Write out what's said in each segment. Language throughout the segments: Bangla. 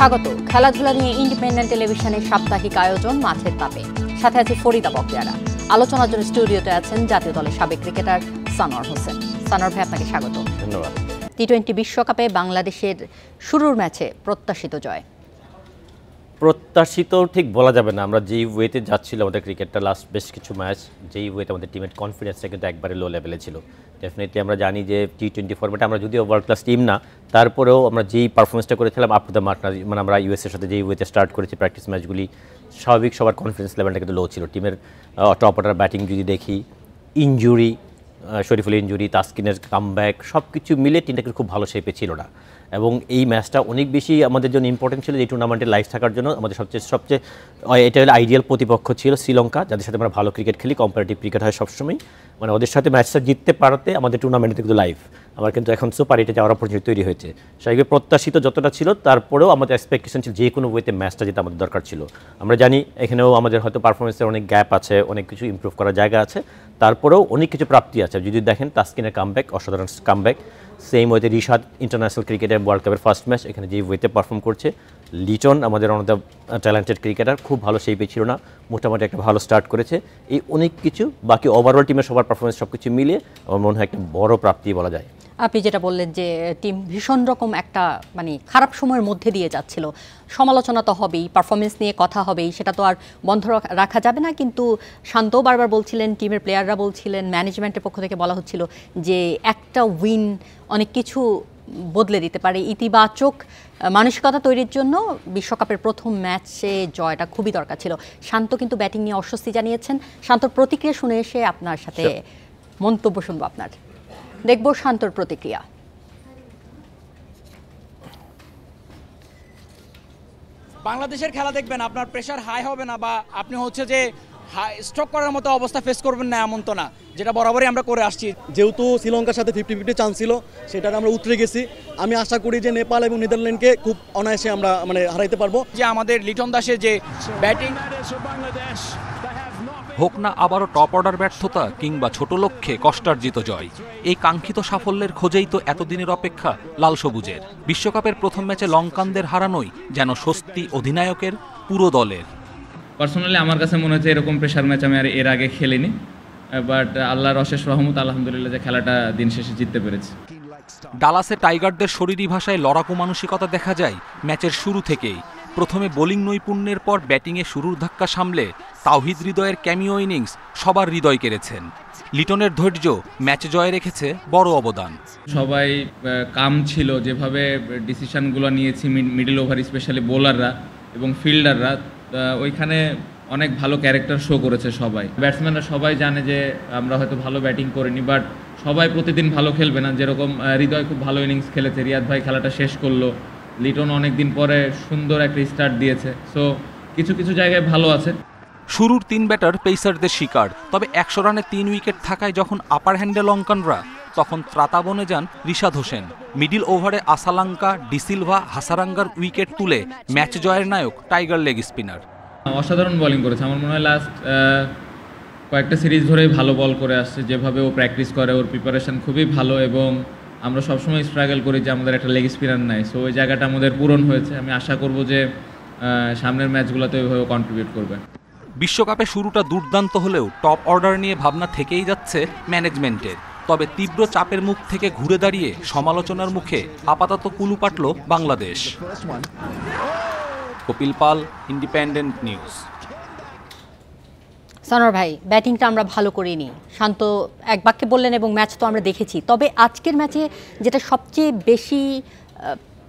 স্বাগত খেলাধুলা নিয়ে ইন্ডিপেন্ডেন্ট টেলিভিশনের সাপ্তাহিক আয়োজন মাঠের তাপে সাথে আছে ফরিদা বকিয়ারা আলোচনার জন্য স্টুডিওতে আছেন জাতীয় দলের সাবেক ক্রিকেটার সানোয়ার হোসেন সানোয়ার ভাই আপনাকে স্বাগত ধন্যবাদ টি টোয়েন্টি বিশ্বকাপে বাংলাদেশের শুরুর ম্যাচে প্রত্যাশিত জয় প্রত্যাশিত ঠিক বলা যাবে না আমরা যেই ওয়েতে যাচ্ছিল আমাদের ক্রিকেটটা লাস্ট বেশ কিছু ম্যাচ যেই ওয়েতে আমাদের টিমের কনফিডেন্সটা কিন্তু একবারে লো লেভেলে ছিল ডেফিনেটলি আমরা জানি যে টি টোয়েন্টি ফর্মেটে আমরা যদিও ওয়ার্ল্ড ক্লাস টিম না তারপরেও আমরা যেই পারফরমেন্সটা করেছিলাম আপ টু দ্য মার্ক মানে আমরা ইউএসের সাথে যেই ওয়েতে স্টার্ট করেছি প্র্যাকটিস ম্যাচগুলি স্বাভাবিক সবার কনফিডেন্স লেভেলটা কিন্তু লো ছিল টিমের টপ অর্ডার ব্যাটিং যদি দেখি ইঞ্জুরি শরীফুল ইঞ্জুরি তাস্কিনের কামব্যাক সব কিছু মিলে টিমটাকে খুব ভালো শেপে ছিল না এবং এই ম্যাচটা অনেক বেশি আমাদের জন্য ইম্পর্টেন্ট ছিল যে টুর্নামেন্টে লাইফ থাকার জন্য আমাদের সবচেয়ে সবচেয়ে এটা হলো আইডিয়াল প্রতিপক্ষ ছিল শ্রীলঙ্কা যাদের সাথে আমরা ভালো ক্রিকেট খেলি কম্পারেটিভ ক্রিকেট হয় সবসময় মানে ওদের সাথে ম্যাচটা জিততে পারতে আমাদের টুর্নামেন্টে কিন্তু লাইফ আমার কিন্তু এখন সুপারিটা যাওয়ার অপরচুনিটি তৈরি হয়েছে স্বাভাবিক প্রত্যাশিত যতটা ছিল তারপরেও আমাদের এক্সপেকটেশন ছিল যে কোনো ওয়েতে ম্যাচটা যেতে আমাদের দরকার ছিল আমরা জানি এখানেও আমাদের হয়তো পারফরমেন্সের অনেক গ্যাপ আছে অনেক কিছু ইম্প্রুভ করার জায়গা আছে তারপরেও অনেক কিছু প্রাপ্তি আছে যদি দেখেন তাস্কিনের কামব্যাক অসাধারণ কামব্যাক সেম ওয়েতে রিশাদ ইন্টারন্যাশনাল ক্রিকেটে ওয়ার্ল্ড কাপের ফার্স্ট ম্যাচ এখানে যে ওয়েতে পারফর্ম করছে লিটন আমাদের অন দ্য ট্যালেন্টেড ক্রিকেটার খুব ভালো সেই ছিল না মোটামুটি একটা ভালো স্টার্ট করেছে এই অনেক কিছু বাকি ওভারঅল টিমের সবার পারফরমেন্স সব কিছু মিলিয়ে আমার মনে হয় একটা বড় প্রাপ্তি বলা যায় আপনি যেটা বললেন যে টিম ভীষণ রকম একটা মানে খারাপ সময়ের মধ্যে দিয়ে যাচ্ছিল সমালোচনা তো হবেই পারফরমেন্স নিয়ে কথা হবেই সেটা তো আর বন্ধ রাখা যাবে না কিন্তু শান্ত বারবার বলছিলেন টিমের প্লেয়াররা বলছিলেন ম্যানেজমেন্টের পক্ষ থেকে বলা হচ্ছিল যে একটা উইন অনেক কিছু বদলে দিতে পারে ইতিবাচক মানসিকতা তৈরির জন্য বিশ্বকাপের প্রথম ম্যাচে জয়টা খুবই দরকার ছিল শান্ত কিন্তু ব্যাটিং নিয়ে অস্বস্তি জানিয়েছেন শান্তর প্রতিক্রিয়া শুনে এসে আপনার সাথে মন্তব্য শুনবো আপনার দেখব শান্তর প্রতিক্রিয়া বাংলাদেশের খেলা দেখবেন আপনার প্রেশার হাই হবে না বা আপনি হচ্ছে যে স্ট্রোক করার মতো অবস্থা ফেস করবেন না এমন তো না যেটা বরাবরই আমরা করে আসছি যেহেতু শ্রীলঙ্কার সাথে ফিফটি ফিফটি চান্স ছিল সেটা আমরা উতরে গেছি আমি আশা করি যে নেপাল এবং নেদারল্যান্ডকে খুব অনায়াসে আমরা মানে হারাইতে পারবো যে আমাদের লিটন দাসের যে ব্যাটিং হোক না আবারও টপ অর্ডার ব্যর্থতা কিংবা ছোট লক্ষ্যে কষ্টার্জিত জয় এই কাঙ্ক্ষিত সাফল্যের খোঁজেই তো এতদিনের অপেক্ষা লাল সবুজের বিশ্বকাপের প্রথম ম্যাচে লঙ্কানদের হারানোই যেন স্বস্তি অধিনায়কের পুরো দলের পার্সোনালি আমার কাছে মনে হচ্ছে এরকম প্রেশার ম্যাচ আমি আর এর আগে খেলিনি বাট আল্লাহর অশেষ রহমত আলহামদুলিল্লাহ যে খেলাটা দিন শেষে জিততে পেরেছি ডালাসে টাইগারদের শরীরী ভাষায় লড়াকু মানসিকতা দেখা যায় ম্যাচের শুরু থেকেই প্রথমে বোলিং নৈপুণ্যের পর ব্যাটিংয়ে শুরুর ধাক্কা সামলে তাওহিদ হৃদয়ের ক্যামিও ইনিংস সবার হৃদয় কেড়েছেন লিটনের ধৈর্য ম্যাচ জয়ে রেখেছে বড় অবদান সবাই কাম ছিল যেভাবে ডিসিশনগুলো নিয়েছি মিডল ওভার স্পেশালি বোলাররা এবং ফিল্ডাররা ওইখানে অনেক ভালো ক্যারেক্টার শো করেছে সবাই ব্যাটসম্যানরা সবাই জানে যে আমরা হয়তো ভালো ব্যাটিং করিনি বাট সবাই প্রতিদিন ভালো খেলবে না যেরকম হৃদয় খুব ভালো ইনিংস খেলেছে রিয়াদ ভাই খেলাটা শেষ করলো লিটন অনেক দিন পরে সুন্দর একটা স্টার্ট দিয়েছে সো কিছু কিছু জায়গায় ভালো আছে শুরুর তিন ব্যাটার পেসারদের শিকার তবে একশো রানে তিন উইকেট থাকায় যখন আপার হ্যান্ডে লঙ্কানরা তখন ত্রাতাবনে যান রিশাদ হোসেন মিডিল ওভারে আসালাঙ্কা ডিসিলভা হাসারাঙ্গার উইকেট তুলে ম্যাচ জয়ের নায়ক টাইগার লেগ স্পিনার অসাধারণ বোলিং করেছে আমার মনে হয় লাস্ট কয়েকটা সিরিজ ধরেই ভালো বল করে আসছে যেভাবে ও প্র্যাকটিস করে ওর প্রিপারেশান খুবই ভালো এবং আমরা সবসময় স্ট্রাগল করি যে আমাদের একটা লেগ স্পিনার নাই সো ওই জায়গাটা আমাদের পূরণ হয়েছে আমি আশা করব যে সামনের ম্যাচগুলোতে ওইভাবে কন্ট্রিবিউট করবে বিশ্বকাপে শুরুটা দুর্দান্ত হলেও টপ অর্ডার নিয়ে ভাবনা থেকেই যাচ্ছে ম্যানেজমেন্টের তবে তীব্র চাপের মুখ থেকে ঘুরে দাঁড়িয়ে সমালোচনার মুখে আপাতত কুলু পাটল বাংলাদেশ কপিল পাল ইন্ডিপেন্ডেন্ট নিউজ সানোয়ার ভাই ব্যাটিংটা আমরা ভালো করিনি শান্ত এক বাক্যে বললেন এবং ম্যাচ তো আমরা দেখেছি তবে আজকের ম্যাচে যেটা সবচেয়ে বেশি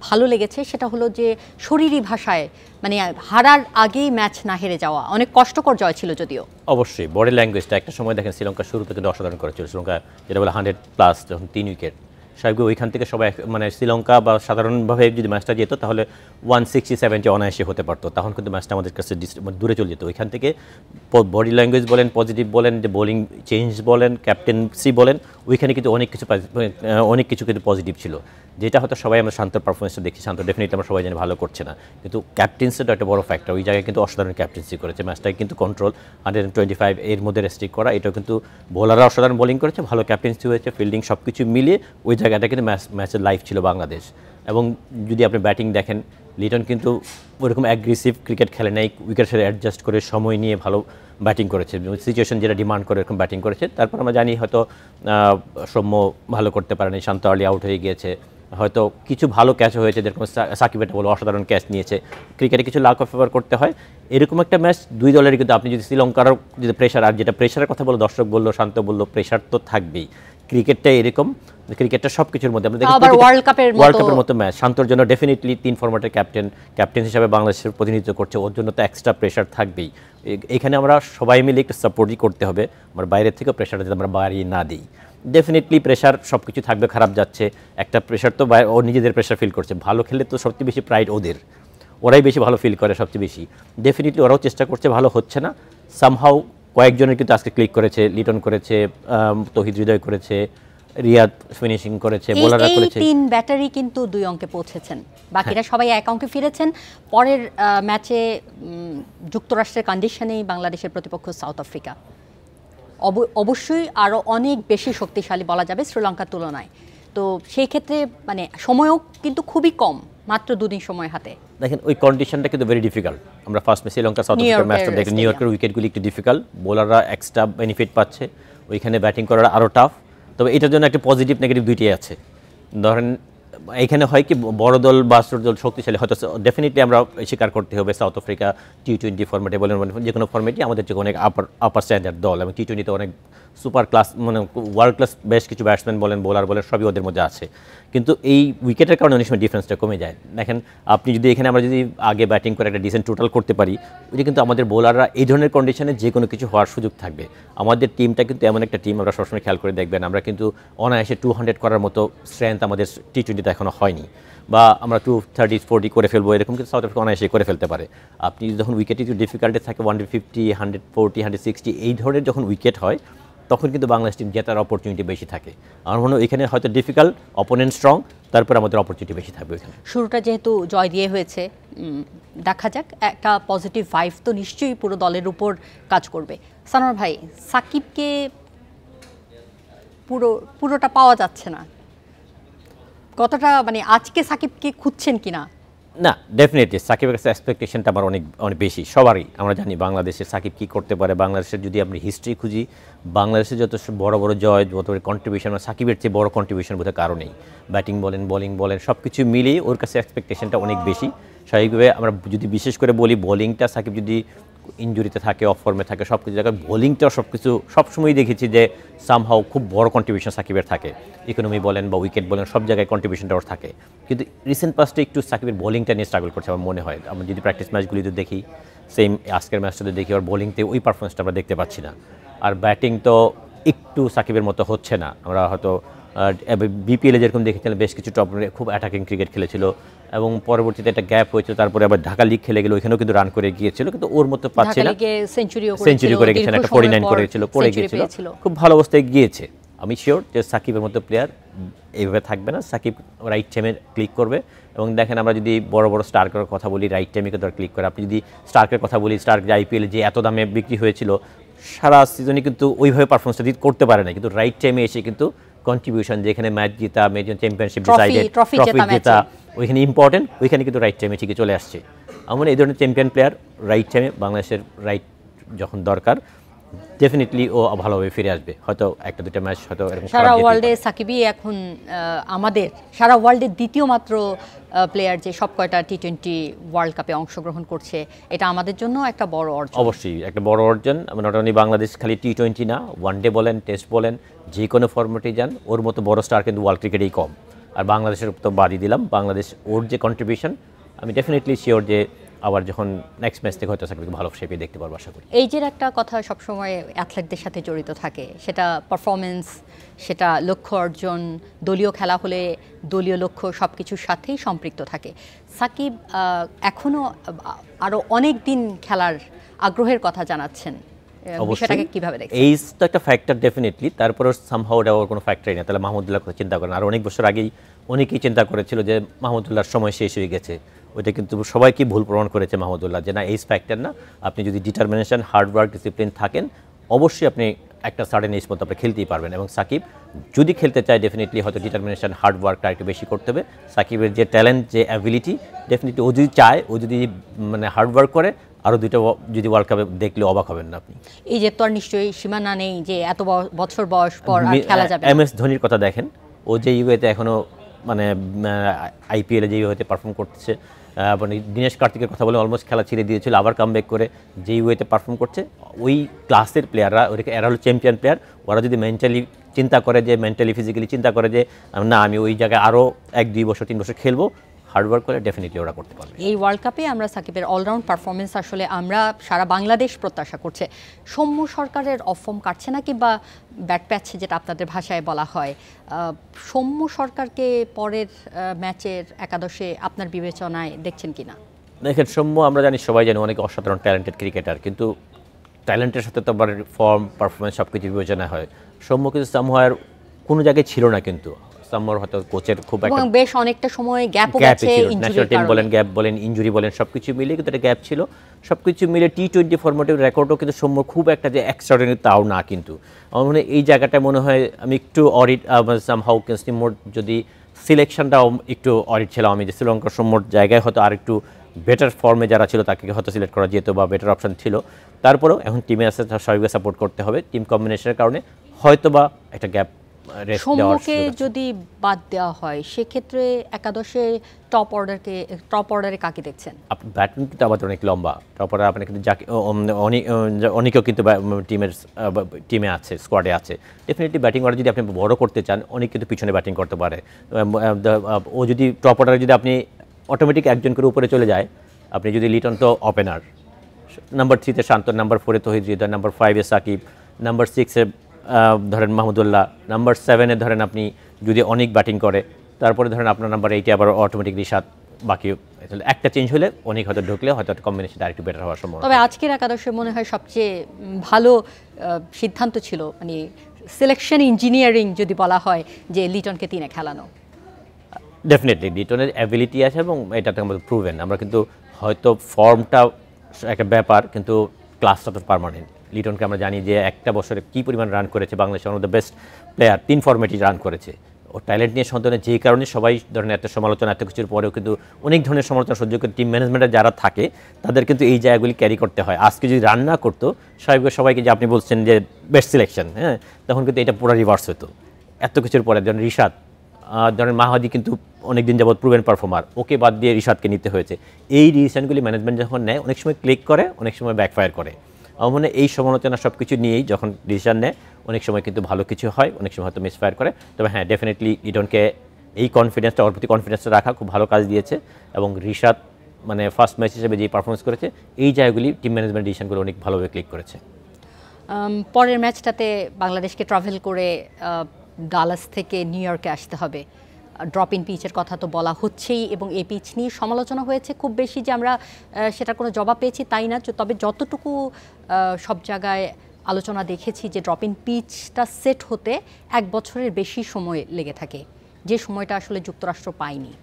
ভালো লেগেছে সেটা হলো যে শরীরী ভাষায় মানে হারার আগেই ম্যাচ না হেরে যাওয়া অনেক কষ্টকর জয় ছিল যদিও অবশ্যই বডি ল্যাঙ্গুয়েজটা একটা সময় দেখেন শ্রীলঙ্কা শুরুতে থেকে অসাধারণ করেছিল শ্রীলঙ্কা যেটা বলে হান্ড্রেড প্লাস যখন তিন উইকেট সাহেবকে ওইখান থেকে সবাই মানে শ্রীলঙ্কা বা সাধারণভাবে যদি ম্যাচটা যেত তাহলে ওয়ান সিক্সটি সেভেনটি অনায়াসে হতে পারতো তখন কিন্তু ম্যাচটা আমাদের কাছে মানে দূরে চলে যেত ওইখান থেকে বডি ল্যাঙ্গুয়েজ বলেন পজিটিভ বলেন যে বোলিং চেঞ্জ বলেন ক্যাপ্টেন্সি বলেন ওইখানে কিন্তু অনেক কিছু মানে, অনেক কিছু কিন্তু পজিটিভ ছিল যেটা হয়তো সবাই আমরা শান্ত পারফরমেন্সটা দেখি শান্ত ডেফিনেটলি আমরা সবাই জানি ভালো করছে না কিন্তু ক্যাপ্টেন্সিটা একটা বড় ফ্যাক্টর ওই জায়গায় কিন্তু অসাধারণ ক্যাপ্টেন্সি করেছে ম্যাচটাকে কিন্তু কন্ট্রোল হান্ড্রেড টোয়েন্টি ফাইভ এর মধ্যে রেস্ট্রিক করা এটাও কিন্তু বোলাররা অসাধারণ বোলিং করেছে ভালো ক্যাপ্টেন্সি হয়েছে ফিল্ডিং সব কিছু মিলিয়ে ওই জায়গাটা কিন্তু ম্যাচ ম্যাচের লাইফ ছিল বাংলাদেশ এবং যদি আপনি ব্যাটিং দেখেন লিটন কিন্তু ওরকম অ্যাগ্রেসিভ ক্রিকেট খেলে নেই উইকেট সেরে অ্যাডজাস্ট করে সময় নিয়ে ভালো ব্যাটিং করেছে সিচুয়েশন যেটা ডিমান্ড করে এরকম ব্যাটিং করেছে তারপর আমরা জানি হয়তো সৌম্য ভালো করতে পারেনি শান্ত আউট হয়ে গিয়েছে হয়তো কিছু ভালো ক্যাচ হয়েছে যেরকম সাকিব এটা বলো অসাধারণ ক্যাচ নিয়েছে ক্রিকেটে কিছু লাক অফ ফেভার করতে হয় এরকম একটা ম্যাচ দুই দলের কিন্তু আপনি যদি শ্রীলঙ্কারও যদি প্রেশার আর যেটা প্রেশারের কথা বলো দর্শক বললো শান্ত বললো প্রেশার তো থাকবেই ক্রিকেটটা এরকম ক্রিকেটটা সব কিছুর মধ্যে আমরা দেখি ওয়ার্ল্ড কাপের ওয়ার্ল্ড কাপের মতো ম্যাচ শান্তর জন্য ডেফিনেটলি তিন ফরম্যাটের ক্যাপ্টেন ক্যাপ্টেন হিসাবে বাংলাদেশের প্রতিনিধিত্ব করছে ওর জন্য তো এক্সট্রা প্রেশার থাকবেই এখানে আমরা সবাই মিলে একটু সাপোর্টই করতে হবে আমার বাইরের থেকে প্রেশারটা যদি আমরা বাড়িয়ে না দিই ডেফিনেটলি প্রেশার সব কিছু থাকবে খারাপ যাচ্ছে একটা প্রেশার তো ও নিজেদের প্রেশার ফিল করছে ভালো খেলে তো সবচেয়ে বেশি প্রাইড ওদের ওরাই বেশি ভালো ফিল করে সবচেয়ে বেশি ডেফিনেটলি ওরাও চেষ্টা করছে ভালো হচ্ছে না সামহাও কয়েকজনের কিন্তু আজকে ক্লিক করেছে লিটন করেছে তহিদ হৃদয় করেছে রিয়াদ ফিনিশিং করেছে বোলাররা করেছে তিন ব্যাটারি কিন্তু দুই অঙ্কে পৌঁছেছেন বাকিরা সবাই এক অঙ্কে ফিরেছেন পরের ম্যাচে যুক্তরাষ্ট্রের কন্ডিশনেই বাংলাদেশের প্রতিপক্ষ সাউথ আফ্রিকা অবশ্যই আরও অনেক বেশি শক্তিশালী বলা যাবে শ্রীলঙ্কার তুলনায় তো সেই ক্ষেত্রে মানে সময়ও কিন্তু খুবই কম মাত্র দুদিন সময় হাতে দেখেন ওই কন্ডিশনটা কিন্তু ভেরি ডিফিকাল্ট আমরা ফার্স্ট শ্রীলঙ্কা সাউথ আফ্রিকার ম্যাচটা দেখেন নিউ ইয়র্কের উইকেটগুলি একটু ডিফিকাল্ট বোলাররা এক্সট্রা বেনিফিট পাচ্ছে ওইখানে ব্যাটিং করার আরও টাফ তবে এটার জন্য একটা পজিটিভ নেগেটিভ দুইটাই আছে ধরেন এখানে হয় কি বড় দল বা ছোট দল শক্তিশালী হয়তো ডেফিনেটলি আমরা স্বীকার করতে হবে সাউথ আফ্রিকা টি টোয়েন্টি ফর্মেটে বলেন যে কোনো ফর্মেটই আমাদের যে অনেক আপার আপার স্ট্যান্ডার্ড দল এবং টি টোয়েন্টিতে অনেক সুপার ক্লাস মানে ওয়ার্ল্ড ক্লাস বেশ কিছু ব্যাটসম্যান বলেন বোলার বলেন সবই ওদের মধ্যে আছে কিন্তু এই উইকেটের কারণে অনেক সময় ডিফারেন্সটা কমে যায় দেখেন আপনি যদি এখানে আমরা যদি আগে ব্যাটিং করে একটা ডিসেন্ট টোটাল করতে পারি ওইটা কিন্তু আমাদের বোলাররা এই ধরনের কন্ডিশনে যে কোনো কিছু হওয়ার সুযোগ থাকবে আমাদের টিমটা কিন্তু এমন একটা টিম আমরা সবসময় খেয়াল করে দেখবেন আমরা কিন্তু অনায়াসে টু হান্ড্রেড করার মতো স্ট্রেংথ আমাদের টি টোয়েন্টিতে এখনও হয়নি বা আমরা টু থার্টি ফোরটি করে ফেলবো এরকম কিন্তু সাউথ আফ্রিকা অনায়াসে করে ফেলতে পারে আপনি যখন উইকেটে যদি ডিফিকাল্টি থাকে one fifty hundred forty hundred sixty এই ধরনের যখন উইকেট হয় তখন কিন্তু বাংলাদেশ টিম জেতার অপরচুনিটি বেশি থাকে আমার মনে হয় এখানে হয়তো ডিফিকাল্ট অপোনেন্ট স্ট্রং তারপর আমাদের অপরচুনিটি বেশি থাকবে ওইখানে শুরুটা যেহেতু জয় দিয়ে হয়েছে দেখা যাক একটা পজিটিভ ভাইভ তো নিশ্চয়ই পুরো দলের উপর কাজ করবে সানোর ভাই সাকিবকে পুরো পুরোটা পাওয়া যাচ্ছে না কতটা মানে আজকে সাকিবকে খুঁজছেন কিনা না ডেফিনেটলি সাকিবের কাছে এক্সপেকটেশনটা আমার অনেক অনেক বেশি সবারই আমরা জানি বাংলাদেশের সাকিব কি করতে পারে বাংলাদেশের যদি আপনি হিস্ট্রি খুঁজি বাংলাদেশের যত বড় বড় জয় যত কন্ট্রিবিউশন মানে সাকিবের চেয়ে বড় কন্ট্রিবিউশন বোধহয় কারণেই ব্যাটিং বলেন বলিং বলেন সব কিছু মিলিয়ে ওর কাছে এক্সপেকটেশনটা অনেক বেশি স্বাভাবিকভাবে আমরা যদি বিশেষ করে বলি বলিংটা সাকিব যদি ইঞ্জুরিতে থাকে অফ ফর্মে থাকে সব কিছু জায়গায় বোলিংটাও সব কিছু সবসময়ই দেখেছি যে সামহাও খুব বড় কন্ট্রিবিউশন সাকিবের থাকে ইকোনমি বলেন বা উইকেট বলেন সব জায়গায় কন্ট্রিবিউশনটা ওর থাকে কিন্তু রিসেন্ট পাস্টে একটু সাকিবের বোলিংটা নিয়ে স্ট্রাগল করছে আমার মনে হয় আমরা যদি প্র্যাকটিস ম্যাচগুলি যদি দেখি সেম আজকের ম্যাচটাতে দেখি ওর বোলিংতে ওই পারফরমেন্সটা আমরা দেখতে পাচ্ছি না আর ব্যাটিং তো একটু সাকিবের মতো হচ্ছে না আমরা হয়তো বিপিএলে যেরকম দেখেছিলাম বেশ কিছু টপ খুব অ্যাটাকিং ক্রিকেট খেলেছিল এবং পরবর্তীতে একটা গ্যাপ হয়েছিল তারপরে আবার ঢাকা লিগ খেলে গেল ওইখানেও কিন্তু রান করে গিয়েছিল কিন্তু ওর মতো পাচ্ছে না সেঞ্চুরি করে গেছিল একটা ফোর্টি নাইন করেছিল পড়ে গিয়েছিল খুব ভালো অবস্থায় গিয়েছে আমি শিওর যে সাকিবের মতো প্লেয়ার এইভাবে থাকবে না সাকিব রাইট টাইমে ক্লিক করবে এবং দেখেন আমরা যদি বড় বড় স্টার্কের কথা বলি রাইট টাইমে কিন্তু ক্লিক করে আপনি যদি স্টার্কের কথা বলি স্টার্ক যে আইপিএল যে এত দামে বিক্রি হয়েছিল সারা সিজনে কিন্তু ওইভাবে পারফরমেন্সটা দিতে করতে পারে না কিন্তু রাইট টাইমে এসে কিন্তু কন্ট্রিবিউশন যেখানে ম্যাচ জিতা মেজন চ্যাম্পিয়নশিপ ডিসাইডেড ট্রফি জেতা ওইখানে ইম্পর্টেন্ট ওইখানে কিন্তু রাইট টাইমে ঠিকই চলে আসছে আমার এই ধরনের চ্যাম্পিয়ন প্লেয়ার রাইট টাইমে বাংলাদেশের রাইট যখন দরকার ডেফিনেটলি ও ভালোভাবে ফিরে আসবে হয়তো একটা দুটো ম্যাচ হয়তো সারা ওয়ার্ল্ডে সাকিবই এখন আমাদের সারা ওয়ার্ল্ডের দ্বিতীয় মাত্র প্লেয়ার যে সব কয়টা টি টোয়েন্টি ওয়ার্ল্ড কাপে অংশগ্রহণ করছে এটা আমাদের জন্য একটা বড় অর্জন অবশ্যই একটা বড় অর্জন নট অনলি বাংলাদেশ খালি টি টোয়েন্টি না ওয়ান ডে বলেন টেস্ট বলেন যে কোনো ফর্মেটে যান ওর মতো বড় স্টার কিন্তু ওয়ার্ল্ড ক্রিকেটেই কম আর বাংলাদেশের তো বাদই দিলাম বাংলাদেশ ওর যে কন্ট্রিবিউশন আমি ডেফিনেটলি শিওর যে আবার যখন নেক্সট ম্যাচ থেকে হয়তো সাকিবকে ভালো শেপে দেখতে পারবো আশা করি এই যে একটা কথা সবসময় অ্যাথলেটদের সাথে জড়িত থাকে সেটা পারফরমেন্স সেটা লক্ষ্য অর্জন দলীয় খেলা হলে দলীয় লক্ষ্য সব কিছুর সাথেই সম্পৃক্ত থাকে সাকিব এখনও আরও অনেক দিন খেলার আগ্রহের কথা জানাচ্ছেন না আর অনেক বছর আগেই অনেকেই চিন্তা করেছিল যে সময় শেষ হয়ে গেছে কিন্তু সবাইকে ভুল প্রমাণ করেছে মাহমুদুল্লাহ না ফ্যাক্টর না আপনি যদি ডিটারমিনেশন হার্ডওয়ার্ক ডিসিপ্লিন থাকেন অবশ্যই আপনি একটা সার্টেন এজ পর্যন্ত খেলতেই পারবেন এবং সাকিব যদি খেলতে চায় ডেফিনেটলি হয়তো ডিটারমিনেশন হার্ডওয়ার্কটা একটু বেশি করতে হবে সাকিবের যে ট্যালেন্ট যে অ্যাবিলিটি ডেফিনেটলি ও যদি চায় ও যদি মানে হার্ডওয়ার্ক করে আরও দুইটা যদি ওয়ার্ল্ড কাপে দেখলে অবাক হবেন না আপনি এই যে তো আর নিশ্চয়ই সীমানা নেই যে এত বছর বয়স পর খেলা যাবে এম এস ধোনির কথা দেখেন ও যে ইউএতে এখনও মানে আইপিএলে যে ইউএতে পারফর্ম করতেছে মানে দীনেশ কার্তিকের কথা বলে অলমোস্ট খেলা ছেড়ে দিয়েছিল আবার ব্যাক করে যে ইউএতে পারফর্ম করছে ওই ক্লাসের প্লেয়াররা ওদেরকে এরা হলো চ্যাম্পিয়ন প্লেয়ার ওরা যদি মেন্টালি চিন্তা করে যে মেন্টালি ফিজিক্যালি চিন্তা করে যে না আমি ওই জায়গায় আরও এক দুই বছর তিন বছর খেলবো হার্ডওয়ার্ক করে ডেফিনেটলি ওরা করতে পারবে এই ওয়ার্ল্ড কাপে আমরা সাকিবের অলরাউন্ড পারফরমেন্স আসলে আমরা সারা বাংলাদেশ প্রত্যাশা করছে সৌম্য সরকারের অফম কাটছে না কিংবা ব্যাট প্যাচ্ছে যেটা আপনাদের ভাষায় বলা হয় সৌম্য সরকারকে পরের ম্যাচের একাদশে আপনার বিবেচনায় দেখছেন কিনা দেখেন সৌম্য আমরা জানি সবাই জানি অনেক অসাধারণ ট্যালেন্টেড ক্রিকেটার কিন্তু ট্যালেন্টের সাথে তো আবার ফর্ম পারফরমেন্স সব কিছু বিবেচনা হয় সৌম্য কিন্তু সামহার কোনো জায়গায় ছিল না কিন্তু সামর হয়তো কোচের খুব একটা বেশ অনেকটা সময় গ্যাপও গেছে ন্যাশনাল টিম বলেন গ্যাপ বলেন ইনজুরি বলেন সবকিছু মিলে কিন্তু একটা গ্যাপ ছিল সবকিছু মিলে টি টোয়েন্টি ফরম্যাটের রেকর্ডও কিন্তু সৌম্য খুব একটা যে এক্সট্রাডিনারি তাও না কিন্তু আমার মনে এই জায়গাটা মনে হয় আমি একটু অডিট সামহাউ মোর যদি সিলেকশনটাও একটু অডিট ছিলাম আমি যে শ্রীলঙ্কার সৌম্যর জায়গায় হয়তো আর একটু বেটার ফর্মে যারা ছিল তাকে হয়তো সিলেক্ট করা যেত বা বেটার অপশন ছিল তারপরেও এখন টিমে আছে সবাইকে সাপোর্ট করতে হবে টিম কম্বিনেশনের কারণে হয়তো বা একটা গ্যাপ সম্মুখে যদি বাদ দেওয়া হয় সেক্ষেত্রে একাদশে টপ অর্ডারকে টপ অর্ডারে কাকে দেখছেন ব্যাটন কিন্তু আমাদের অনেক লম্বা টপ অর্ডার আপনি কিন্তু যাকে অনেক অনেকেও কিন্তু টিমের টিমে আছে স্কোয়াডে আছে ডেফিনেটলি ব্যাটিং অর্ডার যদি আপনি বড় করতে চান অনেক কিন্তু পিছনে ব্যাটিং করতে পারে ও যদি টপ অর্ডারে যদি আপনি অটোমেটিক একজন করে উপরে চলে যায় আপনি যদি লিটন তো ওপেনার নাম্বার থ্রিতে শান্ত নাম্বার ফোরে তো নাম্বার ফাইভে সাকিব নাম্বার সিক্সে ধরেন মাহমুদুল্লাহ নাম্বার সেভেনে ধরেন আপনি যদি অনেক ব্যাটিং করে তারপরে ধরেন আপনার নাম্বার এইটে আবার অটোমেটিকলি সাত বাকি একটা চেঞ্জ হলে অনেক হয়তো ঢুকলে হয়তো কম্বিনেশন আরেকটু বেটার হওয়ার সম্ভব তবে আজকের একাদশে মনে হয় সবচেয়ে ভালো সিদ্ধান্ত ছিল মানে সিলেকশন ইঞ্জিনিয়ারিং যদি বলা হয় যে লিটনকে তিনে খেলানো ডেফিনেটলি লিটনের অ্যাবিলিটি আছে এবং এটা তো আমাদের প্রুভেন আমরা কিন্তু হয়তো ফর্মটা একটা ব্যাপার কিন্তু ক্লাসটা তো পারমানেন্ট লিটনকে আমরা জানি যে একটা বছরে কী পরিমাণ রান করেছে Bangladesh one of the best player তিন ফর্মেটই রান করেছে ও ট্যালেন্ট নিয়ে সন্তানের যে কারণে সবাই ধরেন এত সমালোচনা এত কিছুর পরেও কিন্তু অনেক ধরনের সমালোচনা সহ্য করে টিম ম্যানেজমেন্টে যারা থাকে তাদের কিন্তু এই জায়গাগুলি ক্যারি করতে হয় আজকে যদি রান না করতো সাহেবকে সবাইকে যে আপনি বলছেন যে বেস্ট সিলেকশন হ্যাঁ তখন কিন্তু এটা পুরো রিভার্স হতো এত কিছুর পরে ধরেন রিশাদ ধরেন মাহাদি কিন্তু অনেক দিন যাবত প্রুভেন পারফর্মার ওকে বাদ দিয়ে রিশাদকে নিতে হয়েছে এই ডিসিশনগুলি ম্যানেজমেন্ট যখন নেয় অনেক সময় ক্লিক করে অনেক সময় ব্যাকফায়ার করে আমার মনে এই সমালোচনা সব কিছু নিয়েই যখন ডিসিশান নেয় অনেক সময় কিন্তু ভালো কিছু হয় অনেক সময় হয়তো মিসফায়ার করে তবে হ্যাঁ ডেফিনেটলি ইডনকে এই কনফিডেন্সটা ওর প্রতি কনফিডেন্সটা রাখা খুব ভালো কাজ দিয়েছে এবং রিসাদ মানে ফার্স্ট ম্যাচ হিসেবে যে পারফরমেন্স করেছে এই জায়গাগুলি টিম ম্যানেজমেন্ট ডিসিশনগুলো অনেক ভালোভাবে ক্লিক করেছে পরের ম্যাচটাতে বাংলাদেশকে ট্রাভেল করে ডালাস থেকে নিউ ইয়র্কে আসতে হবে ড্রপ ইন পিচের কথা তো বলা হচ্ছেই এবং এই পিচ নিয়ে সমালোচনা হয়েছে খুব বেশি যে আমরা সেটা কোনো জবাব পেয়েছি তাই না তবে যতটুকু সব জায়গায় আলোচনা দেখেছি যে ড্রপ ইন পিচটা সেট হতে এক বছরের বেশি সময় লেগে থাকে যে সময়টা আসলে যুক্তরাষ্ট্র পায়নি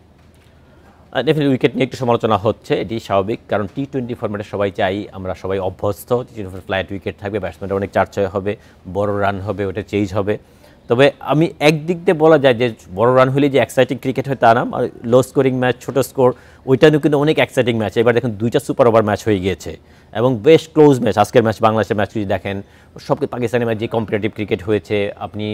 ডেফিনেটলি উইকেট নিয়ে একটু সমালোচনা হচ্ছে এটি স্বাভাবিক কারণ টি টোয়েন্টি ফর্মেটে সবাই চাই আমরা সবাই অভ্যস্ত টি টোয়েন্টি ফ্ল্যাট উইকেট থাকবে ব্যাটসম্যানরা অনেক চার হবে বড় রান হবে ওটা চেঞ্জ হবে তবে আমি একদিক দিয়ে বলা যায় যে বড় রান হলে যে এক্সাইটিং ক্রিকেট হয় তা নাম আর লো স্কোরিং ম্যাচ ছোটো স্কোর ওইটা কিন্তু অনেক এক্সাইটিং ম্যাচ এবার দেখুন দুইটা সুপার ওভার ম্যাচ হয়ে গিয়েছে এবং বেশ ক্লোজ ম্যাচ আজকের ম্যাচ বাংলাদেশের ম্যাচ যদি দেখেন সব পাকিস্তানের ম্যাচ যে কম্পিটিভ ক্রিকেট হয়েছে আপনি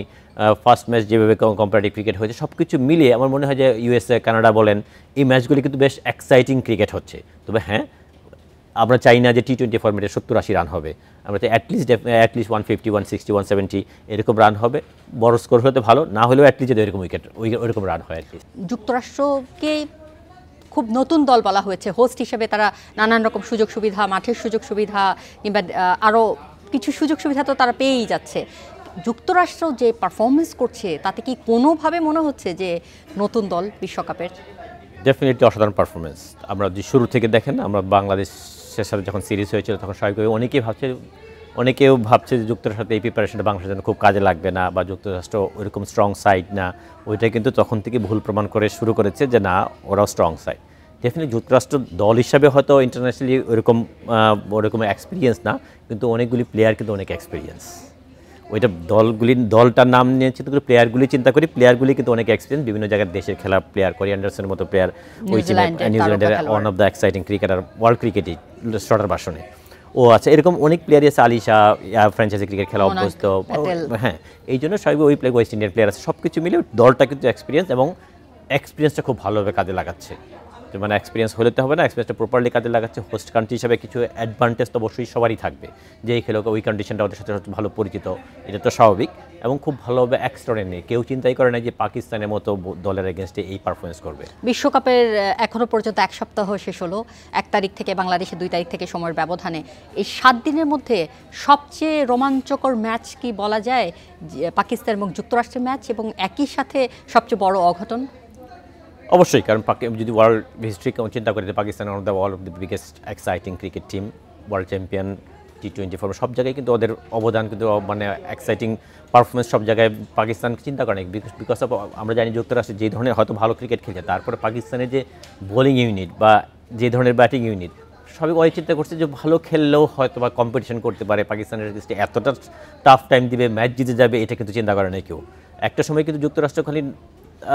ফার্স্ট ম্যাচ যেভাবে কম্পিটিভ ক্রিকেট হয়েছে সব কিছু মিলিয়ে আমার মনে হয় যে ইউএসএ কানাডা বলেন এই ম্যাচগুলি কিন্তু বেশ এক্সাইটিং ক্রিকেট হচ্ছে তবে হ্যাঁ আমরা চাই না যে টি টোয়েন্টি ফর্মেটে সত্তর আশি রান হবে আমরা তো at least at least one fifty one sixty one seventy এরকম রান হবে বড় স্কোর হলে তো ভালো না হলেও অ্যাটলিস্ট যদি এরকম উইকেট ওইরকম রান হয় অ্যাটলিস্ট যুক্তরাষ্ট্রকে খুব নতুন দল বলা হয়েছে হোস্ট হিসেবে তারা নানান রকম সুযোগ সুবিধা মাঠের সুযোগ সুবিধা কিংবা আরও কিছু সুযোগ সুবিধা তো তারা পেয়েই যাচ্ছে যুক্তরাষ্ট্র যে পারফরমেন্স করছে তাতে কি কোনোভাবে মনে হচ্ছে যে নতুন দল বিশ্বকাপের ডেফিনেটলি অসাধারণ পারফরমেন্স আমরা যদি শুরু থেকে দেখেন আমরা বাংলাদেশ বাংলাদেশের সাথে যখন সিরিজ হয়েছিল তখন স্বাভাবিকভাবে অনেকেই ভাবছে অনেকেও ভাবছে যে যুক্তরাষ্ট্রের সাথে এই প্রিপারেশনটা বাংলাদেশের জন্য খুব কাজে লাগবে না বা যুক্তরাষ্ট্র ওইরকম স্ট্রং সাইড না ওইটা কিন্তু তখন থেকে ভুল প্রমাণ করে শুরু করেছে যে না ওরাও স্ট্রং সাইড ডেফিনেটলি যুক্তরাষ্ট্র দল হিসাবে হয়তো ইন্টারন্যাশনালি ওরকম ওরকম এক্সপিরিয়েন্স না কিন্তু অনেকগুলি প্লেয়ার কিন্তু অনেক এক্সপিরিয়েন্স ওইটা দলগুলি দলটার নাম নিয়েছে কিন্তু প্লেয়ারগুলি চিন্তা করি প্লেয়ারগুলি কিন্তু অনেক এক্সপিরিয়েন্স বিভিন্ন জায়গায় দেশের খেলা প্লেয়ার করি অ্যান্ডারসনের মতো প্লেয়ার ওই নিউজিল্যান্ডের one of the exciting cricketer world ক্রিকেটই শটার বাসনে ও আচ্ছা এরকম অনেক প্লেয়ারই আছে আলিশা ফ্র্যাঞ্চাইজি ক্রিকেট খেলা অভ্যস্ত হ্যাঁ এই জন্য সবাই ওই প্লে ওয়েস্ট ইন্ডিয়ান প্লেয়ার আছে সব কিছু মিলে দলটা কিন্তু এক্সপিরিয়েন্স এবং এক্সপিরিয়েন্সটা খুব ভালোভাবে কাজে লাগাচ্ছে মানে এক্সপিরিয়েন্স হলে তো হবে না এক্সপিরিয়েন্সটা প্রপারলি কাজে লাগাচ্ছে হোস্ট কান্ট্রি হিসাবে কিছু অ্যাডভান্টেজ তো অবশ্যই সবারই থাকবে যেই খেলোকে ওই কন্ডিশনটা ওদের সাথে ভালো পরিচিত এটা তো স্বাভাবিক এবং খুব ভালোভাবে এক্সটর্নে কেউ চিন্তাই করে না যে পাকিস্তানের মতো দলের এগেনস্টে এই পারফরমেন্স করবে বিশ্বকাপের এখনও পর্যন্ত এক সপ্তাহ শেষ হলো এক তারিখ থেকে বাংলাদেশে দুই তারিখ থেকে সময়ের ব্যবধানে এই সাত দিনের মধ্যে সবচেয়ে রোমাঞ্চকর ম্যাচ কি বলা যায় পাকিস্তান এবং যুক্তরাষ্ট্রের ম্যাচ এবং একই সাথে সবচেয়ে বড় অঘটন অবশ্যই কারণ যদি ওয়ার্ল্ড হিস্ট্রি চিন্তা করি Pakistan one of the world of the biggest exciting cricket team world champion T twenty form সব জায়গায় কিন্তু ওদের অবদান কিন্তু মানে এক্সাইটিং পারফরমেন্স সব জায়গায় পাকিস্তানকে চিন্তা করে বিকজ অফ আমরা জানি যুক্তরাষ্ট্রে যে ধরনের হয়তো ভালো ক্রিকেট খেলছে তারপরে পাকিস্তানের যে বোলিং ইউনিট বা যে ধরনের ব্যাটিং ইউনিট সবই ওই চিন্তা করছে যে ভালো খেললেও হয়তো বা কম্পিটিশন করতে পারে পাকিস্তানের এগেনস্টে এতটা টাফ টাইম দিবে ম্যাচ জিতে যাবে এটা কিন্তু চিন্তা করে না কেউ একটা সময় কিন্তু যুক্তরাষ্ট্র খালি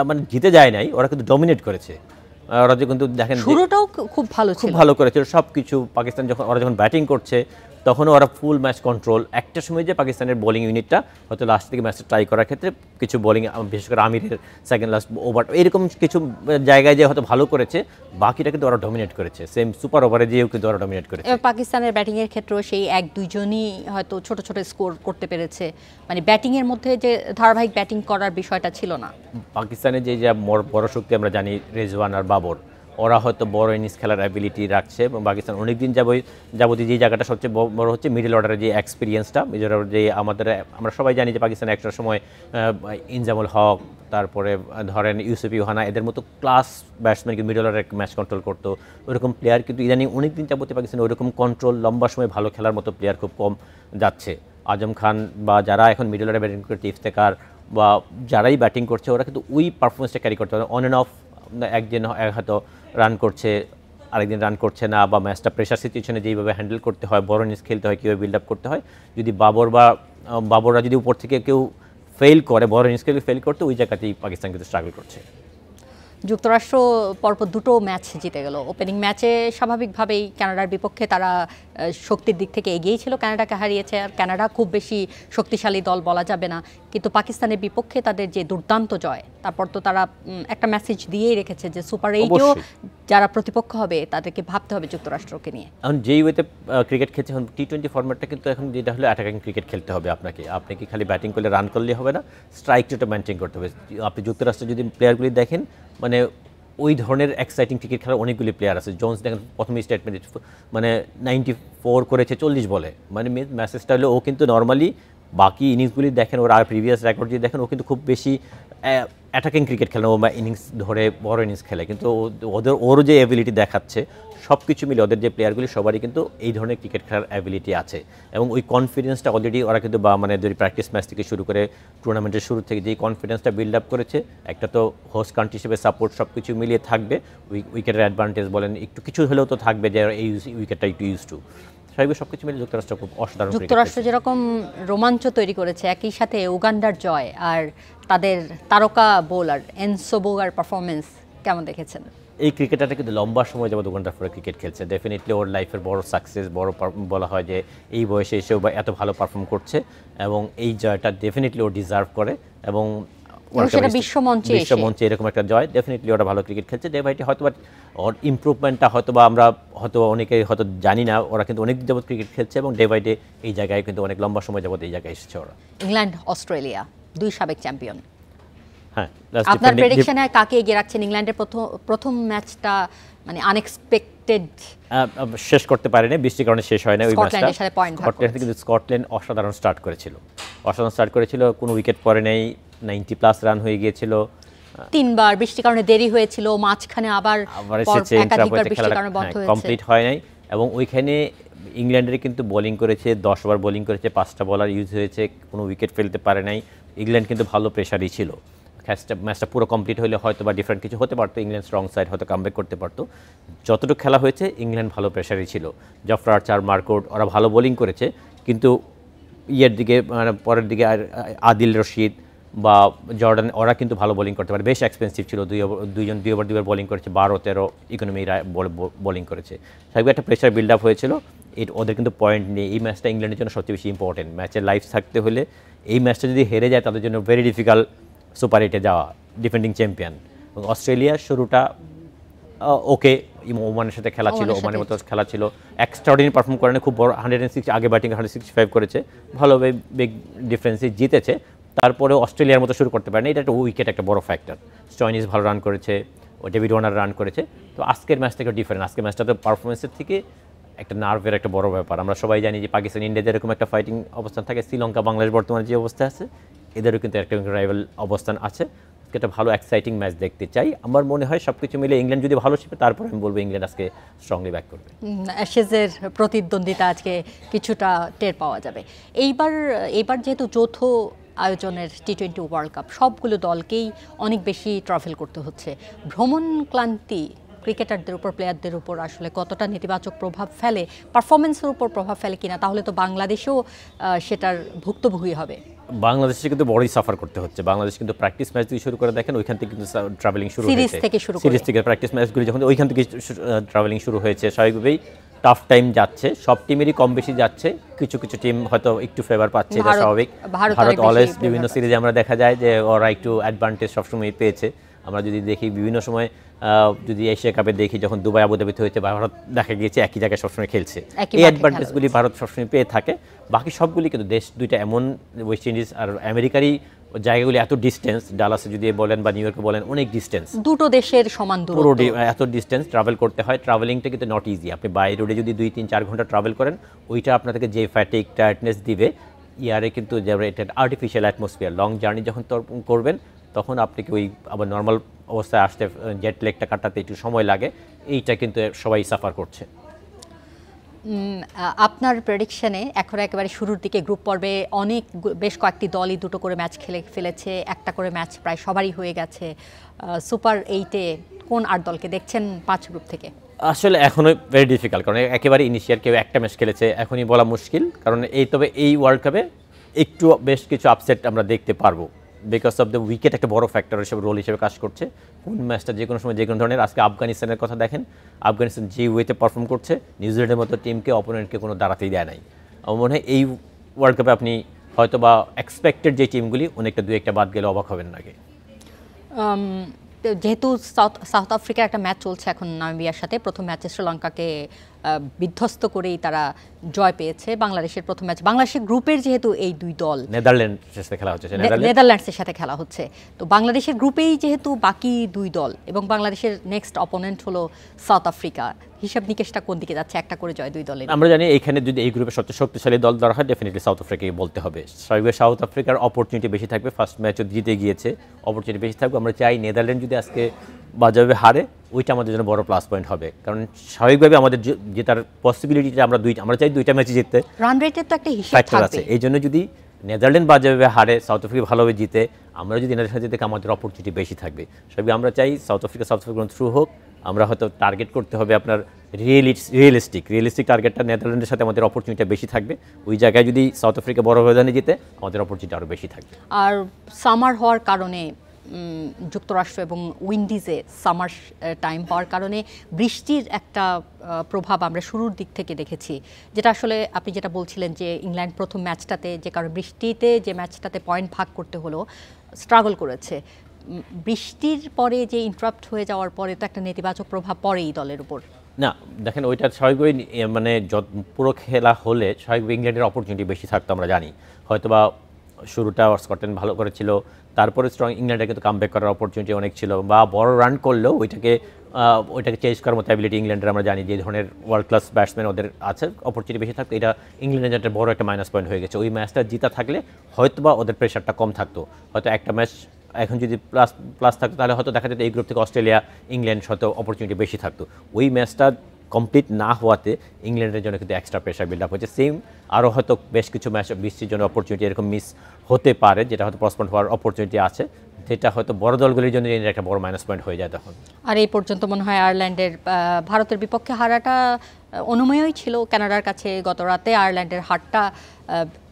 মানে জিতে যায় নাই ওরা কিন্তু ডমিনেট করেছে ওরা যে কিন্তু দেখেন শুরুটাও খুব ভালো খুব ভালো করেছে সব কিছু পাকিস্তান যখন ওরা যখন ব্যাটিং করছে তখনও ওরা ফুল ম্যাচ কন্ট্রোল একটা সময় যে পাকিস্তানের বোলিং ইউনিটটা হয়তো লাস্ট থেকে ম্যাচটা ট্রাই করার ক্ষেত্রে কিছু বোলিং বিশেষ করে আমিরের সেকেন্ড লাস্ট ওভার এরকম কিছু জায়গায় যে হয়তো ভালো করেছে বাকিটা কিন্তু ওরা ডমিনেট করেছে সেম সুপার ওভারে যেও কিন্তু ওরা ডমিনেট করেছে পাকিস্তানের ব্যাটিংয়ের ক্ষেত্রেও সেই এক দুইজনই হয়তো ছোট ছোট স্কোর করতে পেরেছে মানে ব্যাটিংয়ের মধ্যে যে ধারাবাহিক ব্যাটিং করার বিষয়টা ছিল না পাকিস্তানের যে যা বড় শক্তি আমরা জানি রেজওয়ান আর বাবর ওরা হয়তো বড় ইনিংস খেলার অ্যাবিলিটি রাখছে এবং পাকিস্তান অনেক দিন যাবো যাবতীয় যে জায়গাটা সবচেয়ে বড় হচ্ছে মিডল অর্ডারের যে এক্সপিরিয়েন্সটা মিডল অর্ডার যে আমাদের আমরা সবাই জানি যে পাকিস্তান একটা সময় ইনজামুল হক তারপরে ধরেন ইউসুফ ইউহানা এদের মতো ক্লাস ব্যাটসম্যান কিন্তু মিডল অর্ডার ম্যাচ কন্ট্রোল করতো ওরকম প্লেয়ার কিন্তু ইদানিং অনেক দিন যাবতীয় পাকিস্তান ওরকম কন্ট্রোল লম্বা সময় ভালো খেলার মতো প্লেয়ার খুব কম যাচ্ছে আজম খান বা যারা এখন মিডল অর্ডার ব্যাটিং করছে ইফতেকার বা যারাই ব্যাটিং করছে ওরা কিন্তু ওই পারফরমেন্সটা ক্যারি করতে পারে অন অ্যান্ড অফ একদিন হয়তো রান করছে আরেকদিন রান করছে না বা ম্যাচটা প্রেশার সিচুয়েশনে যেইভাবে হ্যান্ডেল করতে হয় বড় ইনিংস খেলতে হয় কীভাবে বিল্ড আপ করতে হয় যদি বাবর বা বাবররা যদি উপর থেকে কেউ ফেল করে বড় ইনিংস খেলে ফেল করতে ওই জায়গাতেই পাকিস্তান কিন্তু স্ট্রাগল করছে যুক্তরাষ্ট্র পরপর দুটো ম্যাচ জিতে গেল ওপেনিং ম্যাচে স্বাভাবিকভাবেই কানাডার বিপক্ষে তারা শক্তির দিক থেকে এগিয়েই ছিল কানাডাকে হারিয়েছে আর কানাডা খুব বেশি শক্তিশালী দল বলা যাবে না কিন্তু পাকিস্তানের বিপক্ষে তাদের যে দুর্দান্ত জয় তারপর তো তারা একটা মেসেজ দিয়েই রেখেছে যে সুপার এইটেও যারা প্রতিপক্ষ হবে তাদেরকে ভাবতে হবে যুক্তরাষ্ট্রকে নিয়ে এখন যেই ওয়েতে ক্রিকেট খেলছে এখন টি টোয়েন্টি ফর্ম্যাটটা কিন্তু এখন যেটা হলো অ্যাটাকিং ক্রিকেট খেলতে হবে আপনাকে আপনি কি খালি ব্যাটিং করলে রান করলে হবে না স্ট্রাইক রেটও মেনটেন করতে হবে আপনি যুক্তরাষ্ট্রের যদি প্লেয়ারগুলি দেখেন মানে ওই ধরনের এক্সাইটিং ক্রিকেট খেলার অনেকগুলি প্লেয়ার আছে জোন্স দেখেন প্রথমে স্টেটমেন্ট মানে নাইনটি ফোর করেছে চল্লিশ বলে মানে ম্যাসেজটা হলে ও কিন্তু নর্মালি বাকি ইনিংসগুলি দেখেন ওর আর প্রিভিয়াস রেকর্ড যদি দেখেন ও কিন্তু খুব বেশি অ্যাটাকিং ক্রিকেট খেলে ও বা ইনিংস ধরে বড় ইনিংস খেলে কিন্তু ওদের ওর যে এবিলিটি দেখাচ্ছে সব কিছু মিলে ওদের যে প্লেয়ারগুলি সবারই কিন্তু এই ধরনের ক্রিকেট খেলার অ্যাবিলিটি আছে এবং ওই কনফিডেন্সটা অলরেডি ওরা কিন্তু বা মানে যদি প্র্যাকটিস ম্যাচ থেকে শুরু করে টুর্নামেন্টের শুরু থেকে যেই কনফিডেন্সটা বিল্ড আপ করেছে একটা তো হোস্ট কান্ট্রি হিসেবে সাপোর্ট সব কিছু মিলিয়ে থাকবে উইকেটের অ্যাডভান্টেজ বলেন একটু কিছু হলেও তো থাকবে যে এই উইকেটটা একটু ইউজ টু মিলে যুক্তরাষ্ট্র খুব অসাধারণ যুক্তরাষ্ট্র যেরকম রোমাঞ্চ তৈরি করেছে একই সাথে উগান্ডার জয় আর তাদের তারকা বোলার এনসোবোগার পারফরমেন্স কেমন দেখেছেন এই ক্রিকেটারটা কিন্তু লম্বা সময় যাবো দু ঘন্টা পরে ক্রিকেট খেলছে ডেফিনেটলি ওর লাইফের বড় সাকসেস বড় বলা হয় যে এই বয়সে এসেও বা এত ভালো পারফর্ম করছে এবং এই জয়টা ডেফিনেটলি ও ডিজার্ভ করে এবং বিশ্বমঞ্চে এরকম একটা জয় ডেফিনেটলি ওরা ভালো ক্রিকেট খেলছে দেব ভাইটি হয়তো ওর ইম্প্রুভমেন্টটা হয়তো বা আমরা হয়তো অনেকে হয়তো জানি না ওরা কিন্তু অনেক যাবৎ ক্রিকেট খেলছে এবং ডেব এই জায়গায় কিন্তু অনেক লম্বা সময় যাবৎ এই জায়গায় এসেছে ওরা ইংল্যান্ড অস্ট্রেলিয়া দুই সাবেক চ্যাম্পিয়ন হ্যাঁ আপনার হয় কাকে এগিয়ে রাখছেন ইংল্যান্ডের প্রথম প্রথম ম্যাচটা মানে আনএক্সপেক্টেড শেষ করতে পারেনি বৃষ্টির কারণে শেষ হয় না ওই ম্যাচটা কিন্তু স্কটল্যান্ড অসাধারণ স্টার্ট করেছিল অসাধারণ স্টার্ট করেছিল কোনো উইকেট পড়ে নেই নাইনটি প্লাস রান হয়ে গিয়েছিল তিনবার বৃষ্টির কারণে দেরি হয়েছিল মাঝখানে আবার একাধিকবার বৃষ্টির কারণে বন্ধ হ্যাঁ, হয়েছে কমপ্লিট হয় নাই এবং ওইখানে ইংল্যান্ডের কিন্তু বোলিং করেছে দশ ওভার বোলিং করেছে পাঁচটা বলার ইউজ হয়েছে কোনো উইকেট ফেলতে পারে নাই ইংল্যান্ড কিন্তু ভালো প্রেশারই ছিল ম্যাচটা ম্যাচটা পুরো কমপ্লিট হলে হয়তো বা ডিফারেন্ট কিছু হতে পারতো ইংল্যান্ড স্ট্রং সাইড হয়তো কামব্যাক করতে পারতো যতটুকু খেলা হয়েছে ইংল্যান্ড ভালো প্রেশারই ছিল জফরা চার মার্কোট ওরা ভালো বোলিং করেছে কিন্তু ইয়ের দিকে মানে পরের দিকে আদিল রশিদ বা জর্ডান ওরা কিন্তু ভালো বোলিং করতে পারে বেশ এক্সপেন্সিভ ছিল দুই দুইজন দুই ওভার দুইবার বোলিং করেছে বারো তেরো ইকোনমি বোলিং করেছে সাইবি একটা প্রেশার বিল্ড আপ হয়েছিল এট ওদের কিন্তু পয়েন্ট নেই এই ম্যাচটা ইংল্যান্ডের জন্য সবচেয়ে বেশি ইম্পর্টেন্ট ম্যাচের লাইফ থাকতে হলে এই ম্যাচটা যদি হেরে যায় তাদের জন্য ভেরি ডিফিকাল্ট সুপার এইটে যাওয়া ডিফেন্ডিং চ্যাম্পিয়ন এবং অস্ট্রেলিয়ার শুরুটা ওকে ওমানের সাথে খেলা ছিল ওমানের মতো খেলা ছিল এক্সট্রাডিনারি পারফর্ম করেন খুব বড় হান্ড্রেড অ্যান্ড সিক্স আগে ব্যাটিং হান্ড্রেড সিক্সটি ফাইভ করেছে ভালোভাবে বিগ ডিফারেন্সে জিতেছে তারপরে অস্ট্রেলিয়ার মতো শুরু করতে না এটা একটা উইকেট একটা বড় ফ্যাক্টর চয়নিস ভালো রান করেছে ও ডেভিড ওয়ার্নার রান করেছে তো আজকের ম্যাচ থেকে ডিফারেন্ট আজকের তো পারফরমেন্সের থেকে একটা নার্ভের একটা বড় ব্যাপার আমরা সবাই জানি যে পাকিস্তান ইন্ডিয়া যেরকম একটা ফাইটিং অবস্থান থাকে শ্রীলঙ্কা বাংলাদেশ বর্তমানে যে অবস্থা আছে এদেরও কিন্তু একটা রাইভাল অবস্থান আছে একটা ভালো এক্সাইটিং ম্যাচ দেখতে চাই আমার মনে হয় সবকিছু মিলে ইংল্যান্ড যদি ভালো শিখবে তারপর আমি বলবো ইংল্যান্ড আজকে স্ট্রংলি ব্যাক করবে অ্যাশেজের প্রতিদ্বন্দ্বিতা আজকে কিছুটা টের পাওয়া যাবে এইবার এইবার যেহেতু যৌথ আয়োজনের টি টোয়েন্টি ওয়ার্ল্ড কাপ সবগুলো দলকেই অনেক বেশি ট্রাভেল করতে হচ্ছে ভ্রমণ ক্লান্তি ক্রিকেটারদের উপর প্লেয়ারদের উপর আসলে কতটা নেতিবাচক প্রভাব ফেলে পারফরমেন্সের উপর প্রভাব ফেলে কিনা তাহলে তো বাংলাদেশেও সেটার ভুক্তভোগী হবে বাংলাদেশে কিন্তু বড়ই সাফার করতে হচ্ছে বাংলাদেশ কিন্তু প্র্যাকটিস ম্যাচ থেকে শুরু করে দেখেন ওইখান থেকে কিন্তু ট্রাভেলিং শুরু সিরিজ থেকে সিরিজ থেকে প্র্যাকটিস ম্যাচগুলি যখন ওইখান থেকে ট্রাভেলিং শুরু হয়েছে স্বাভাবিকভাবেই টাফ টাইম যাচ্ছে সব টিমেরই কম বেশি যাচ্ছে কিছু কিছু টিম হয়তো একটু ফেভার পাচ্ছে স্বাভাবিক ভারত অলওয়েজ বিভিন্ন সিরিজে আমরা দেখা যায় যে ওরা একটু অ্যাডভান্টেজ সবসময় পেয়েছে আমরা যদি দেখি বিভিন্ন সময় যদি এশিয়া কাপে দেখি যখন দুবাই আবুধাবিতে হয়েছে ভারত দেখা গিয়েছে একই জায়গায় সবসময় খেলছে এই অ্যাডভান্টেজগুলি ভারত সবসময় পেয়ে থাকে বাকি সবগুলি কিন্তু দেশ দুইটা এমন ওয়েস্ট ইন্ডিজ আর আমেরিকারই জায়গাগুলি এত ডিস্টেন্স ডালাসে যদি বলেন বা নিউ ইয়র্কে বলেন অনেক ডিস্টেন্স দুটো দেশের সমান পুরো এত ডিস্টেন্স ট্রাভেল করতে হয় ট্রাভেলিংটা কিন্তু নট ইজি আপনি বাই রোডে যদি দুই তিন চার ঘন্টা ট্রাভেল করেন ওইটা আপনাকে যে ফ্যাটিক টায়ার্ডনেস দিবে ইয়ারে কিন্তু এটা আর্টিফিশিয়াল অ্যাটমসফিয়ার লং জার্নি যখন করবেন তখন আপনি কি ওই আবার নর্মাল অবস্থায় আসতে জেট লেগটা কাটাতে একটু সময় লাগে এইটা কিন্তু সবাই সাফার করছে আপনার প্রেডিকশানে এখন একেবারে শুরুর দিকে গ্রুপ পর্বে অনেক বেশ কয়েকটি দলই দুটো করে ম্যাচ খেলে ফেলেছে একটা করে ম্যাচ প্রায় সবারই হয়ে গেছে সুপার এইটে কোন আট দলকে দেখছেন পাঁচ গ্রুপ থেকে আসলে এখনও ভেরি ডিফিকাল্ট কারণ একেবারে ইনিশিয়াল কেউ একটা ম্যাচ খেলেছে এখনই বলা মুশকিল কারণ এই তবে এই ওয়ার্ল্ড কাপে একটু বেশ কিছু আপসেট আমরা দেখতে পারবো বিকজ অফ দ্য উইকেট একটা বড় ফ্যাক্টর হিসেবে রোল হিসেবে কাজ করছে কোন ম্যাচটা যে কোনো সময় যে কোনো ধরনের আজকে আফগানিস্তানের কথা দেখেন আফগানিস্তান যে ওয়েতে পারফর্ম করছে নিউজিল্যান্ডের মতো টিমকে অপোনেন্টকে কোনো দাঁড়াতেই দেয় নাই আমার মনে হয় এই ওয়ার্ল্ড কাপে আপনি হয়তো বা এক্সপেক্টেড যে টিমগুলি অনেকটা দু একটা বাদ গেলে অবাক হবেন না যেহেতু সাউথ সাউথ আফ্রিকার একটা ম্যাচ চলছে এখন নামিবিয়ার সাথে প্রথম ম্যাচে শ্রীলঙ্কাকে বিধ্বস্ত করেই তারা জয় পেয়েছে বাংলাদেশের প্রথম ম্যাচ বাংলাদেশের গ্রুপের যেহেতু এই দুই দল নেদারল্যান্ডসের সাথে খেলা হচ্ছে নেদারল্যান্ডসের সাথে খেলা হচ্ছে তো বাংলাদেশের গ্রুপেই যেহেতু বাকি দুই দল এবং বাংলাদেশের নেক্সট অপোনেন্ট হলো সাউথ আফ্রিকা হিসাব নিকেশটা কোন দিকে যাচ্ছে একটা করে জয় দুই দলের আমরা জানি এখানে যদি এই গ্রুপে সবচেয়ে শক্তিশালী দল ধরা হয় ডেফিনেটলি সাউথ আফ্রিকাকে বলতে হবে স্বাভাবিক সাউথ আফ্রিকার অপরচুনিটি বেশি থাকবে ফার্স্ট ম্যাচও জিতে গিয়েছে অপরচুনিটি বেশি থাকবে আমরা চাই নেদারল্যান্ড যদি আজকে বাজাবে হারে ওইটা আমাদের জন্য বড় প্লাস পয়েন্ট হবে কারণ স্বাভাবিকভাবে আমাদের যেটার পসিবিলিটিটা আমরা দুই আমরা চাই দুইটা ম্যাচে জিততে রান রেটের তো একটা হিসাব আছে এই জন্য যদি নেদারল্যান্ড বাজেভাবে হারে সাউথ আফ্রিকা ভালোভাবে জিতে আমরা যদি এনাদের জিতে আমাদের অপরচুনিটি বেশি থাকবে সবই আমরা চাই South Africa South Africa through হোক আমরা হয়তো টার্গেট করতে হবে আপনার রিয়েলিস্টিক রিয়েলিস্টিক টার্গেটটা নেদারল্যান্ডের সাথে আমাদের অপরচুনিটি বেশি থাকবে ওই জায়গায় যদি সাউথ আফ্রিকা বড় ব্যবধানে জিতে আমাদের অপরচুনিটি আরও বেশি থাকবে আর সামার হওয়ার কারণে যুক্তরাষ্ট্র এবং উইন্ডিজে সামার টাইম পাওয়ার কারণে বৃষ্টির একটা প্রভাব আমরা শুরুর দিক থেকে দেখেছি যেটা আসলে আপনি যেটা বলছিলেন যে ইংল্যান্ড প্রথম ম্যাচটাতে যে কারণে বৃষ্টিতে যে ম্যাচটাতে পয়েন্ট ভাগ করতে হলো স্ট্রাগল করেছে বৃষ্টির পরে যে ইন্টারাপ্ট হয়ে যাওয়ার পরে তো একটা নেতিবাচক প্রভাব পড়েই দলের উপর না দেখেন ওইটা স্বাভাবিকই মানে পুরো খেলা হলে স্বাভাবিক ইংল্যান্ডের অপরচুনিটি বেশি থাকতো আমরা জানি হয়তোবা শুরুটা স্কটল্যান্ড ভালো করেছিল তারপরে স্ট্রং ইংল্যান্ডের কিন্তু কামব্যাক করার অপরচুনিটি অনেক ছিল বা বড় রান করলেও ওইটাকে ওইটাকে চেঞ্জ করার মতো অ্যাবিলিটি ইংল্যান্ডের আমরা জানি যে ধরনের ওয়ার্ল্ড ক্লাস ব্যাটসম্যান ওদের আছে অপরচুনিটি বেশি থাকতো এটা ইংল্যান্ডের একটা বড় একটা মাইনাস পয়েন্ট হয়ে গেছে ওই ম্যাচটা জিতা থাকলে হয়তো বা ওদের প্রেশারটা কম থাকতো হয়তো একটা ম্যাচ এখন যদি প্লাস প্লাস থাকতো তাহলে হয়তো দেখা যেত এই গ্রুপ থেকে অস্ট্রেলিয়া ইংল্যান্ড হয়তো অপরচুনিটি বেশি থাকতো ওই ম্যাচটা কমপ্লিট না হওয়াতে ইংল্যান্ডের জন্য কিন্তু এক্সট্রা প্রেশার বিল্ড আপ হয়েছে সেম আরও হয়তো বেশ কিছু ম্যাচ বৃষ্টির জন্য অপরচুনিটি এরকম মিস হতে পারে যেটা হয়তো পসপন্ড হওয়ার অপরচুনিটি আছে সেটা হয়তো বড় দলগুলির জন্য একটা বড় মাইনাস পয়েন্ট হয়ে যায় তখন আর এই পর্যন্ত মনে হয় আয়ারল্যান্ডের ভারতের বিপক্ষে হারাটা অনুময়ই ছিল কানাডার কাছে গত রাতে আয়ারল্যান্ডের হারটা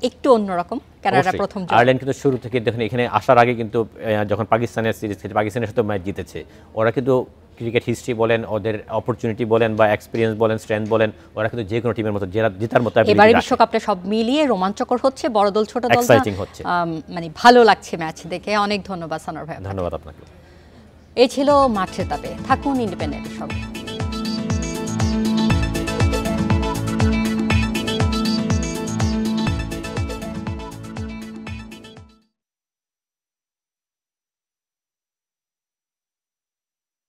একটু অন্যরকম কানাডা প্রথম আয়ারল্যান্ড কিন্তু শুরু থেকে দেখুন এখানে আসার আগে কিন্তু যখন পাকিস্তানের সিরিজ পাকিস্তানের সাথে ম্যাচ জিতেছে ওরা কিন্তু ক্রিকেট হিস্ট্রি বলেন ওদের অপরচুনিটি বলেন বা এক্সপিরিয়েন্স বলেন স্ট্রেংথ বলেন ওরা কিন্তু যে কোনো টিমের মতো জেরা জেতার মতো এবারে বিশ্বকাপটা সব মিলিয়ে রোমাঞ্চকর হচ্ছে বড় দল ছোট দল হচ্ছে মানে ভালো লাগছে ম্যাচ দেখে অনেক ধন্যবাদ সানর ভাই ধন্যবাদ আপনাকে এই ছিল মাঠের তাপে থাকুন ইন্ডিপেন্ডেন্ট সঙ্গে